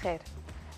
الخير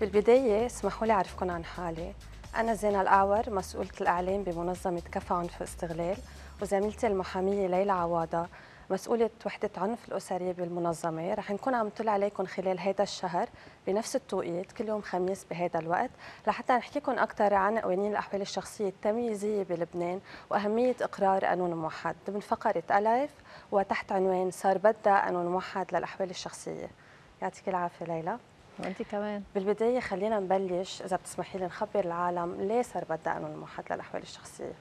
بالبداية اسمحوا لي أعرفكم عن حالي أنا زينة الأعور مسؤولة الإعلام بمنظمة كفى عنف استغلال وزميلتي المحامية ليلى عواضة مسؤولة وحدة عنف الأسري بالمنظمة رح نكون عم نطلع عليكم خلال هذا الشهر بنفس التوقيت كل يوم خميس بهذا الوقت لحتى نحكيكم أكثر عن قوانين الأحوال الشخصية التمييزية بلبنان وأهمية إقرار قانون موحد ضمن فقرة ألايف وتحت عنوان صار بدأ قانون موحد للأحوال الشخصية يعطيك العافية ليلى وانت كمان بالبدايه خلينا نبلش اذا بتسمحي لي نخبر العالم ليه صار بدأ انه المحاط للاحوال الشخصيه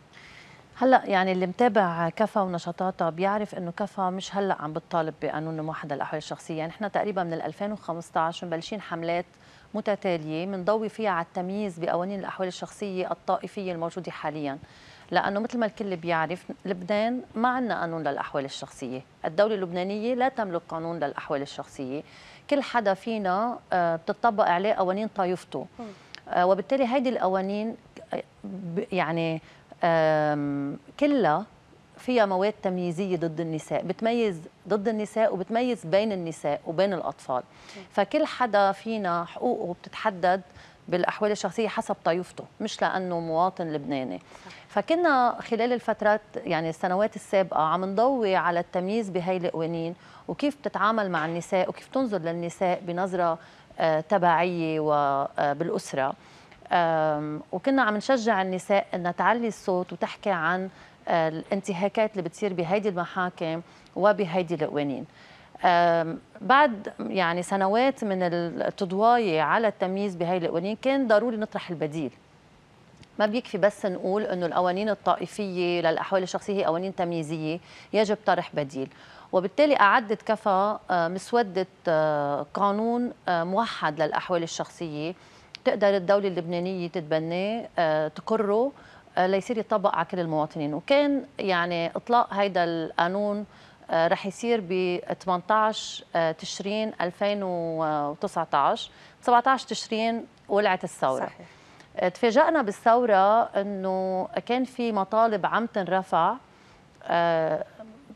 هلا يعني اللي متابع كفا ونشاطاتها بيعرف انه كفا مش هلا عم بتطالب بقانون الموحد للاحوال الشخصيه، نحن يعني تقريبا من 2015 مبلشين حملات متتاليه بنضوي فيها على التمييز بقوانين الاحوال الشخصيه الطائفيه الموجوده حاليا لانه مثل ما الكل بيعرف لبنان ما عندنا قانون للاحوال الشخصيه الدوله اللبنانيه لا تملك قانون للاحوال الشخصيه كل حدا فينا آه، بتطبق عليه قوانين طائفته آه، وبالتالي هيدي القوانين آه، يعني كلها فيها مواد تمييزيه ضد النساء بتميز ضد النساء وبتميز بين النساء وبين الاطفال فكل حدا فينا حقوقه بتتحدد بالاحوال الشخصيه حسب طيفته مش لانه مواطن لبناني فكنا خلال الفترات يعني السنوات السابقه عم نضوي على التمييز بهي القوانين وكيف بتتعامل مع النساء وكيف تنظر للنساء بنظره آه، تبعيه وبالاسره آه، وكنا عم نشجع النساء انها تعلي الصوت وتحكي عن الانتهاكات اللي بتصير بهيدي المحاكم وبهيدي القوانين بعد يعني سنوات من التضواية على التمييز بهيدي القوانين كان ضروري نطرح البديل ما بيكفي بس نقول انه القوانين الطائفيه للاحوال الشخصيه هي قوانين تمييزيه يجب طرح بديل وبالتالي أعدت كفا آه، مسودة آه، قانون آه، موحد للأحوال الشخصية تقدر الدولة اللبنانية تتبناه تقره ليصير يطبق على كل المواطنين وكان يعني اطلاق هيدا القانون آه، رح يصير ب 18 آه، تشرين 2019 17 تشرين ولعت الثوره صحيح. آه، تفاجأنا بالثورة أنه كان في مطالب عم تنرفع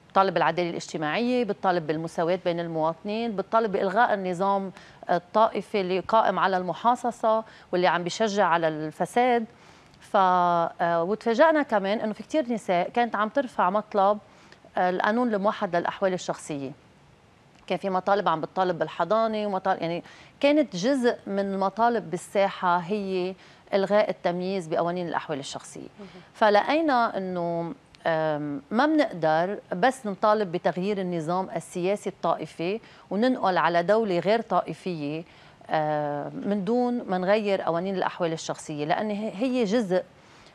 بتطالب بالعدالة الاجتماعية بتطالب بالمساواة بين المواطنين بتطالب بإلغاء النظام الطائفي اللي قائم على المحاصصة واللي عم بيشجع على الفساد ف آه، وتفاجئنا كمان انه في كثير نساء كانت عم ترفع مطلب آه، القانون الموحد للاحوال الشخصيه كان في مطالب عم بتطالب بالحضانه ومطالب يعني كانت جزء من المطالب بالساحه هي الغاء التمييز بقوانين الاحوال الشخصيه فلقينا انه ما بنقدر بس نطالب بتغيير النظام السياسي الطائفي وننقل على دولة غير طائفية آه، من دون ما نغير قوانين الاحوال الشخصيه لان هي جزء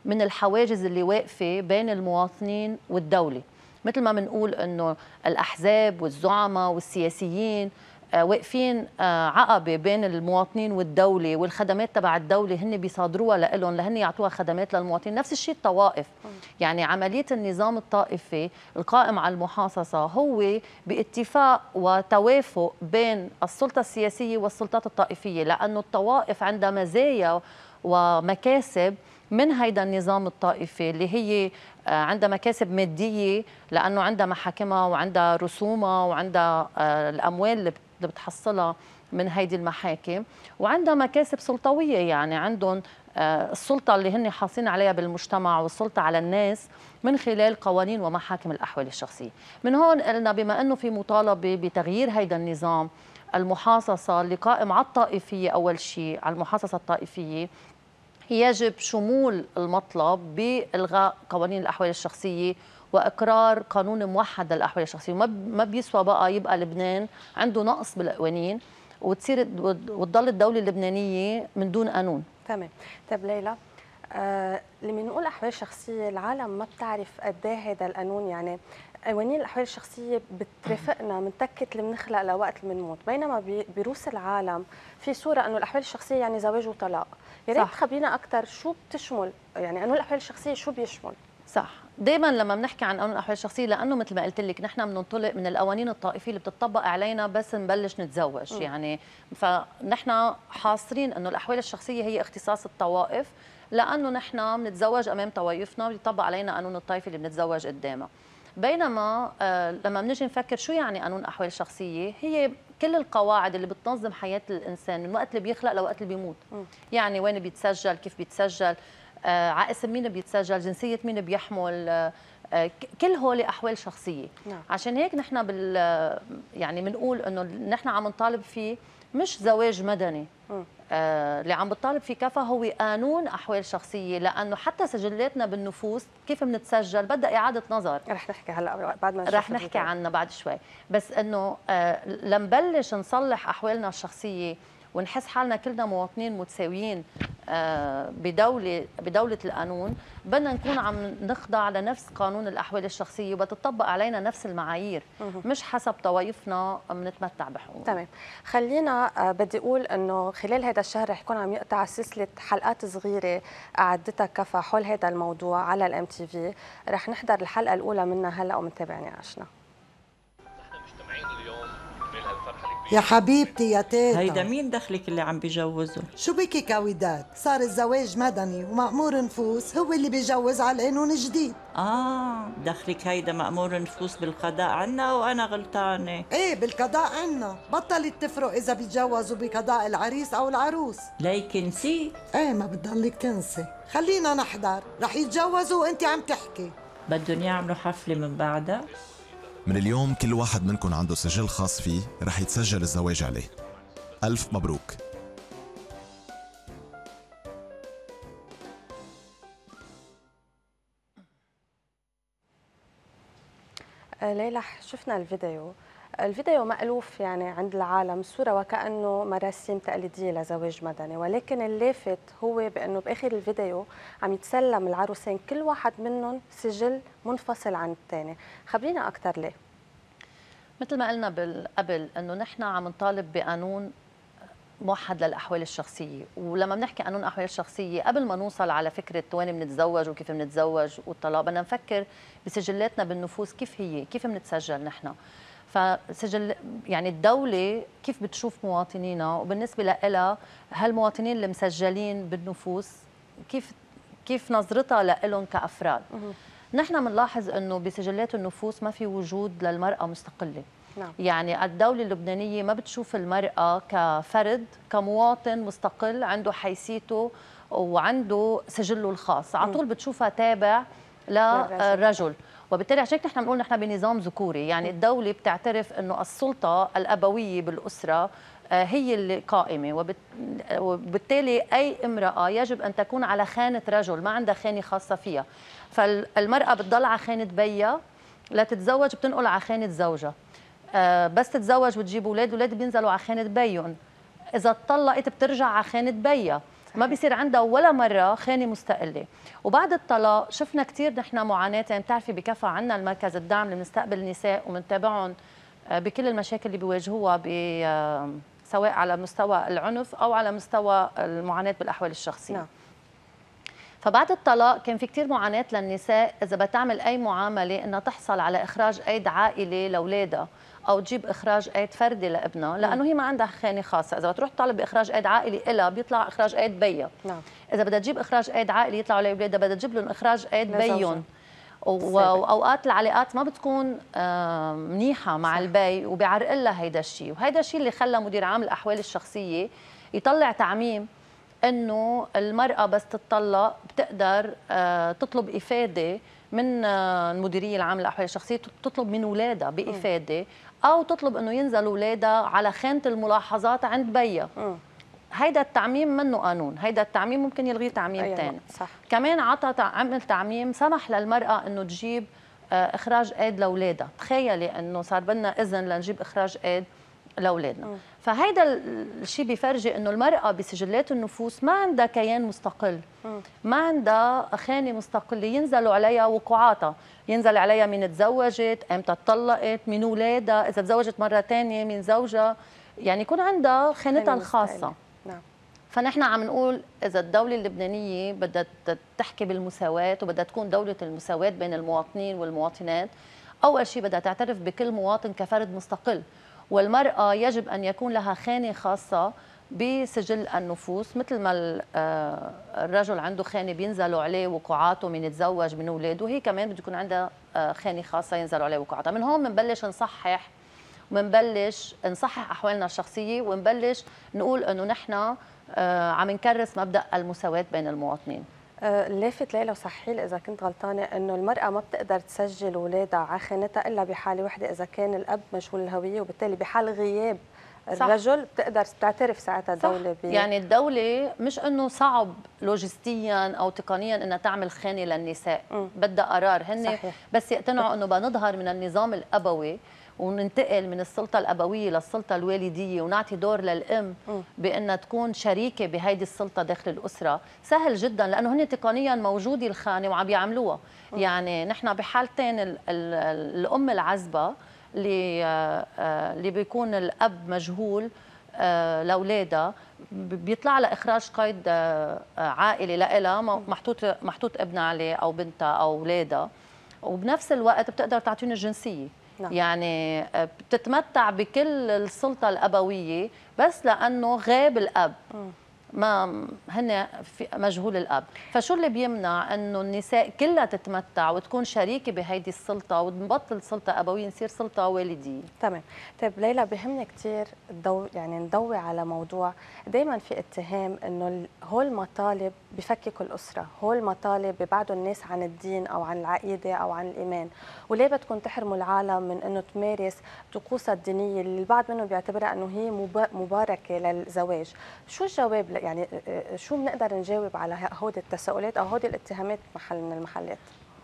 من الحواجز اللي واقفه بين المواطنين والدوله مثل ما بنقول انه الاحزاب والزعماء والسياسيين آه، واقفين آه، عقبه بين المواطنين والدوله والخدمات تبع الدوله هن بيصادروها لهم لهن يعطوها خدمات للمواطنين نفس الشيء الطوائف يعني عمليه النظام الطائفي القائم على المحاصصه هو باتفاق وتوافق بين السلطه السياسيه والسلطات الطائفيه لانه الطوائف عندها مزايا ومكاسب من هيدا النظام الطائفي اللي هي آه، عندها مكاسب مادية لأنه عندها محاكمها وعندها رسومها وعندها آه، الأموال اللي بتحصلها من هيدي المحاكم وعندها مكاسب سلطوية يعني عندهم آه، السلطة اللي هن حاصين عليها بالمجتمع والسلطة على الناس من خلال قوانين ومحاكم الأحوال الشخصية من هون قلنا بما أنه في مطالبة بتغيير هيدا النظام المحاصصة اللي قائم على الطائفية أول شيء على المحاصصة الطائفية يجب شمول المطلب بالغاء قوانين الاحوال الشخصيه واقرار قانون موحد للاحوال الشخصيه ما بيسوى بقى يبقى لبنان عنده نقص بالقوانين وتصير وتضل الدوله اللبنانيه من دون قانون تمام طيب ليلى آه لما نقول احوال شخصيه العالم ما بتعرف قد ايه هذا القانون يعني قوانين الاحوال الشخصيه بترافقنا من تكه اللي بنخلق لوقت اللي بنموت بينما بروس العالم في صوره انه الاحوال الشخصيه يعني زواج وطلاق يا ريت تخبرينا اكثر شو بتشمل يعني قانون الاحوال الشخصيه شو بيشمل صح دائما لما بنحكي عن قانون الاحوال الشخصيه لانه مثل ما قلت لك نحن بننطلق من القوانين الطائفيه اللي بتطبق علينا بس نبلش نتزوج م. يعني فنحن حاصرين انه الاحوال الشخصيه هي اختصاص الطوائف لانه نحن بنتزوج امام طوايفنا بيطبق علينا قانون الطائفه اللي بنتزوج قدامها بينما آه، لما بنجي نفكر شو يعني قانون احوال شخصيه هي كل القواعد اللي بتنظم حياه الانسان من وقت اللي بيخلق لوقت اللي بيموت م. يعني وين بيتسجل كيف بيتسجل آه على اسم مين بيتسجل جنسيه مين بيحمل آه, آه، كل هول احوال شخصيه نعم. عشان هيك نحن بال يعني بنقول انه نحن عم نطالب فيه مش زواج مدني م. آه، اللي عم بتطالب فيه كفا هو قانون احوال شخصيه لانه حتى سجلاتنا بالنفوس كيف بنتسجل بدها اعاده نظر رح نحكي هلا بعد ما رح نحكي عنها بعد شوي بس انه آه، لنبلش نصلح احوالنا الشخصيه ونحس حالنا كلنا مواطنين متساويين آه، بدولة بدولة القانون بدنا نكون عم نخضع لنفس قانون الأحوال الشخصية وبتطبق علينا نفس المعايير مش حسب طوايفنا بنتمتع بحقوق تمام خلينا آه، بدي أقول أنه خلال هذا الشهر رح يكون عم يقطع سلسلة حلقات صغيرة قعدتها كفا حول هذا الموضوع على الام تي في رح نحضر الحلقة الأولى منها هلأ ومتابعني عشنا يا حبيبتي يا تيتا هيدا مين دخلك اللي عم بجوزه؟ شو بكي كويداد؟ صار الزواج مدني ومأمور نفوس هو اللي بيجوز على القانون الجديد اه دخلك هيدا مأمور نفوس بالقضاء عنا وانا غلطانة ايه بالقضاء عنا بطلت تفرق اذا بيتجوزوا بقضاء العريس او العروس ليكي نسي ايه ما بتضلك تنسي خلينا نحضر رح يتجوزوا وانت عم تحكي بدهم يعملوا حفلة من بعدها من اليوم كل واحد منكم عنده سجل خاص فيه رح يتسجل الزواج عليه ألف مبروك آه، ليلى شفنا الفيديو الفيديو مألوف يعني عند العالم صورة وكأنه مراسيم تقليدية لزواج مدني ولكن اللافت هو بأنه بآخر الفيديو عم يتسلم العروسين كل واحد منهم سجل منفصل عن الثاني خبرينا أكثر ليه مثل ما قلنا قبل أنه نحن عم نطالب بقانون موحد للاحوال الشخصيه ولما بنحكي قانون أحوال الشخصيه قبل ما نوصل على فكره وين بنتزوج وكيف بنتزوج والطلاق بدنا نفكر بسجلاتنا بالنفوس كيف هي كيف بنتسجل نحن فسجل يعني الدولة كيف بتشوف مواطنينا وبالنسبة لها هالمواطنين المسجلين بالنفوس كيف كيف نظرتها لهم كأفراد نحن بنلاحظ انه بسجلات النفوس ما في وجود للمراه مستقله نعم. يعني الدولة اللبنانية ما بتشوف المرأة كفرد كمواطن مستقل عنده حيثيته وعنده سجله الخاص على طول بتشوفها تابع للرجل وبالتالي عشان نحن بنقول نحن بنظام ذكوري يعني الدوله بتعترف انه السلطه الابويه بالاسره آه، هي القائمة وبالتالي أي امرأة يجب أن تكون على خانة رجل ما عندها خانة خاصة فيها فالمرأة بتضل على خانة بيها لتتزوج بتنقل على خانة زوجها آه، بس تتزوج وتجيب أولاد أولاد بينزلوا على خانة بيهم إذا اتطلقت بترجع على خانة بيها ما بيصير عندها ولا مره خانه مستقله وبعد الطلاق شفنا كثير نحن معاناه يعني بتعرفي بكفى عنا المركز الدعم اللي بنستقبل النساء وبنتابعهم آه، بكل المشاكل اللي بيواجهوها ب سواء على مستوى العنف او على مستوى المعاناه بالاحوال الشخصيه نعم. فبعد الطلاق كان في كثير معاناة للنساء إذا بتعمل أي معاملة إنها تحصل على إخراج أيد عائلة لأولادها او تجيب اخراج ايد فردي لابنها لانه هي ما عندها خانه خاصه اذا بتروح تطالب باخراج ايد عائلي إلها بيطلع اخراج ايد بيها نعم اذا بدها تجيب اخراج ايد عائلي يطلعوا لاولادها بدها تجيب لهم اخراج ايد بيهم واوقات العلاقات ما بتكون آه، منيحه مع البي وبيعرق لها هيدا الشيء وهيدا الشيء اللي خلى مدير عام الاحوال الشخصيه يطلع تعميم انه المراه بس تتطلق بتقدر آه، تطلب افاده من آه، المديريه العامه للاحوال الشخصيه تطلب من اولادها بافاده او تطلب انه ينزل اولادها على خانه الملاحظات عند بيها هيدا التعميم منه قانون هيدا التعميم ممكن يلغيه تعميم أيوة. تاني صح. كمان عطى عمل تعميم سمح للمرأة أنه تجيب آه، إخراج ايد لأولادها تخيلي أنه صار بدنا إذن لنجيب إخراج ايد لاولادنا آه. فهيدا الشيء بيفرجي انه المراه بسجلات النفوس ما عندها كيان مستقل آه. ما عندها خانه مستقله ينزلوا عليها وقوعاتها ينزل عليها مين تزوجت امتى اتطلقت مين اولادها اذا تزوجت مره ثانيه مين زوجها يعني يكون عندها خانتها الخاصه نعم فنحن عم نقول اذا الدوله اللبنانيه بدها تحكي بالمساواه وبدها تكون دوله المساواه بين المواطنين والمواطنات اول شيء بدها تعترف بكل مواطن كفرد مستقل والمرأة يجب أن يكون لها خانة خاصة بسجل النفوس مثل ما آه، الرجل عنده خانه بينزلوا عليه وقعاته من يتزوج من اولاده هي كمان بده يكون عندها آه، خانه خاصه ينزلوا عليه وقعاتها من هون بنبلش نصحح ومنبلش نصحح احوالنا الشخصيه ونبلش نقول انه نحن آه، عم نكرس مبدا المساواه بين المواطنين آه، لافت ليلى وصحيل اذا كنت غلطانه انه المراه ما بتقدر تسجل اولادها على خانتها الا بحاله وحده اذا كان الاب مشغول الهويه وبالتالي بحال غياب الرجل صح. بتقدر تعترف ساعتها الدولة بي... يعني الدولة مش انه صعب لوجستيا او تقنيا انها تعمل خانة للنساء بدها قرار هن صحيح. بس يقتنعوا انه بنظهر من النظام الابوي وننتقل من السلطة الأبوية للسلطة الوالدية ونعطي دور للأم بأنها تكون شريكة بهيدي السلطة داخل الأسرة سهل جدا لأنه هن تقنيا موجودة الخانة وعم يعملوها يعني نحن بحالتين الأم العزبة اللي آه، اللي بيكون الأب مجهول آه، لاولادها بيطلع لها اخراج قيد آه، عائلي لها محطوط محطوط ابنها عليه او بنتها او اولادها وبنفس الوقت بتقدر تعطيهم الجنسيه نعم. يعني آه، بتتمتع بكل السلطة الأبوية بس لأنه غاب الأب م. ما هن في مجهول الاب فشو اللي بيمنع انه النساء كلها تتمتع وتكون شريكه بهيدي السلطه ونبطل سلطه ابويه نصير سلطه والديه تمام طيب ليلى بهمني كثير الضوء يعني نضوي على موضوع دائما في اتهام انه هول مطالب بفككوا الاسره هول مطالب ببعدوا الناس عن الدين او عن العقيده او عن الايمان وليه بدكم تحرموا العالم من انه تمارس طقوسها الدينيه اللي البعض منهم بيعتبرها انه هي مباركه للزواج شو الجواب يعني آه، آه، شو بنقدر نجاوب على هودي التساؤلات او هودي الاتهامات محل من المحلات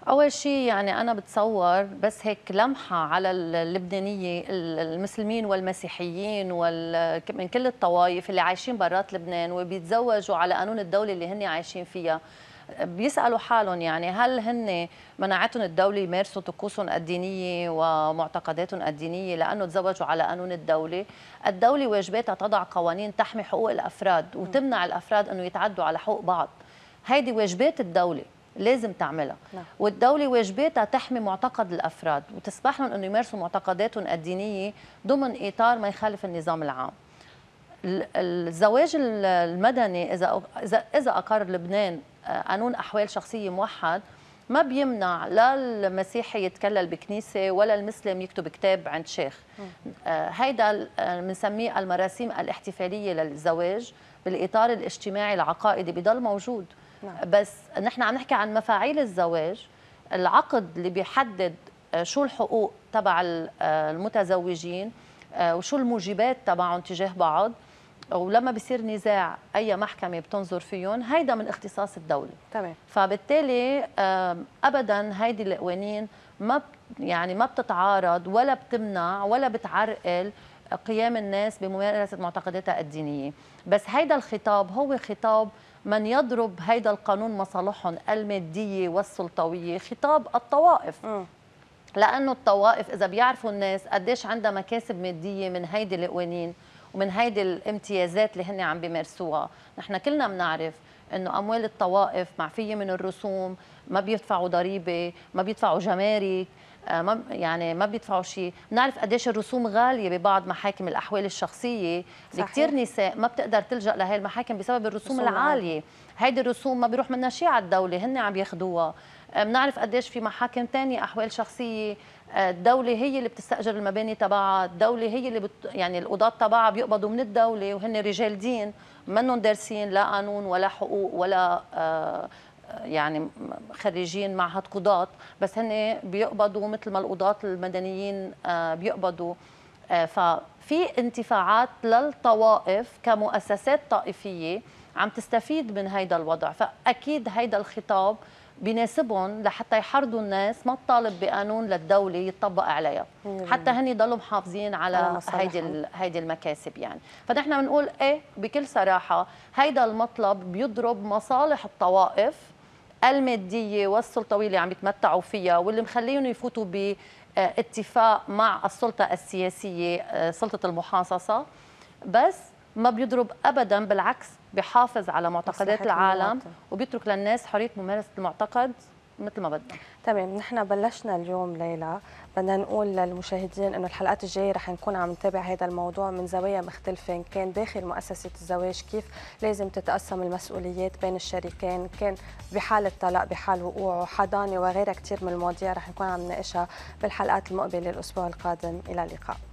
اول شيء يعني انا بتصور بس هيك لمحه على اللبنانيه المسلمين والمسيحيين وال... من كل الطوائف اللي عايشين برات لبنان وبيتزوجوا على قانون الدوله اللي هن عايشين فيها بيسالوا حالهم يعني هل هن منعتهم الدوله يمارسوا طقوسهم الدينيه ومعتقداتهم الدينيه لانه تزوجوا على قانون الدوله، الدوله واجباتها تضع قوانين تحمي حقوق الافراد وتمنع الافراد انه يتعدوا على حقوق بعض. هيدي واجبات الدوله لازم تعملها لا. نعم. والدولة واجباتها تحمي معتقد الأفراد وتسمح لهم أنه يمارسوا معتقداتهم الدينية ضمن إطار ما يخالف النظام العام الزواج المدني اذا اذا اذا اقر لبنان قانون آه، احوال شخصيه موحد ما بيمنع لا المسيحي يتكلل بكنيسه ولا المسلم يكتب كتاب عند شيخ آه، هيدا بنسميه آه، المراسيم الاحتفاليه للزواج بالاطار الاجتماعي العقائدي بضل موجود نعم. بس نحن عم نحكي عن مفاعيل الزواج العقد اللي بيحدد شو الحقوق تبع المتزوجين وشو الموجبات تبعهم تجاه بعض ولما بصير نزاع اي محكمه بتنظر فيهم هيدا من اختصاص الدوله تمام فبالتالي ابدا هيدي القوانين ما يعني ما بتتعارض ولا بتمنع ولا بتعرقل قيام الناس بممارسه معتقداتها الدينيه بس هيدا الخطاب هو خطاب من يضرب هيدا القانون مصالحهم الماديه والسلطويه خطاب الطوائف م. لانه الطوائف اذا بيعرفوا الناس قديش عندها مكاسب ماديه من هيدي القوانين ومن هيدي الامتيازات اللي هن عم بيمارسوها نحن كلنا بنعرف انه اموال الطوائف معفيه من الرسوم ما بيدفعوا ضريبه ما بيدفعوا جمارك آه، ما يعني ما بيدفعوا شيء بنعرف قديش الرسوم غاليه ببعض محاكم الاحوال الشخصيه كثير نساء ما بتقدر تلجا لهي المحاكم بسبب الرسوم العاليه هيدي الرسوم ما بيروح منها شيء على الدوله هن عم ياخذوها آه، بنعرف قديش في محاكم ثانيه احوال شخصيه الدولة هي اللي بتستأجر المباني تبعها، الدولة هي اللي بت... يعني القضاة تبعها بيقبضوا من الدولة وهن رجال دين منهم دارسين لا قانون ولا حقوق ولا آه، يعني خريجين معهد قضاة بس هن بيقبضوا مثل ما القضاة المدنيين آه، بيقبضوا آه، ففي انتفاعات للطوائف كمؤسسات طائفية عم تستفيد من هيدا الوضع فأكيد هيدا الخطاب بناسبهم لحتى يحرضوا الناس ما تطالب بقانون للدوله يطبق عليها حتى هن يضلوا محافظين على هيدي هيدي المكاسب يعني فنحن بنقول ايه بكل صراحه هيدا المطلب بيضرب مصالح الطوائف الماديه والسلطويه اللي عم يتمتعوا فيها واللي مخليهم يفوتوا باتفاق مع السلطه السياسيه آه، سلطه المحاصصه بس ما بيضرب ابدا بالعكس بحافظ على معتقدات العالم وبيترك للناس حريه ممارسه المعتقد مثل ما بدنا تمام نحن بلشنا اليوم ليلى بدنا نقول للمشاهدين انه الحلقات الجايه رح نكون عم نتابع هذا الموضوع من زوايا مختلفه ان كان داخل مؤسسه الزواج كيف لازم تتقسم المسؤوليات بين الشريكين كان بحال الطلاق بحال وقوعه حضانه وغيرها كثير من المواضيع رح نكون عم نناقشها بالحلقات المقبله الاسبوع القادم الى اللقاء